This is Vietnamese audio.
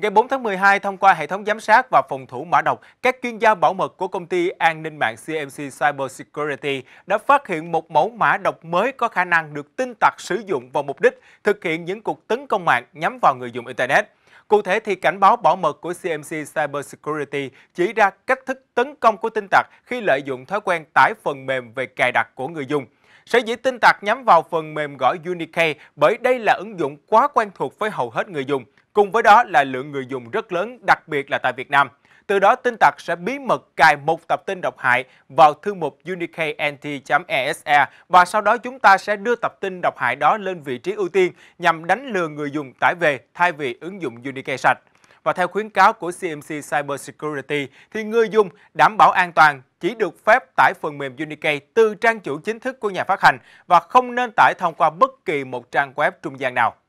Ngày 4 tháng 12, thông qua hệ thống giám sát và phòng thủ mã độc, các chuyên gia bảo mật của công ty an ninh mạng CMC Cybersecurity đã phát hiện một mẫu mã độc mới có khả năng được tin tặc sử dụng vào mục đích thực hiện những cuộc tấn công mạng nhắm vào người dùng Internet. Cụ thể thì cảnh báo bảo mật của CMC Cybersecurity chỉ ra cách thức tấn công của tin tặc khi lợi dụng thói quen tải phần mềm về cài đặt của người dùng. Sở dĩ tin tặc nhắm vào phần mềm gọi Unikey bởi đây là ứng dụng quá quen thuộc với hầu hết người dùng. Cùng với đó là lượng người dùng rất lớn, đặc biệt là tại Việt Nam. Từ đó, tin tặc sẽ bí mật cài một tập tin độc hại vào thư mục unikent ese và sau đó chúng ta sẽ đưa tập tin độc hại đó lên vị trí ưu tiên nhằm đánh lừa người dùng tải về thay vì ứng dụng Unikey sạch. Và theo khuyến cáo của CMC Cyber Security, thì người dùng đảm bảo an toàn chỉ được phép tải phần mềm Unikey từ trang chủ chính thức của nhà phát hành và không nên tải thông qua bất kỳ một trang web trung gian nào.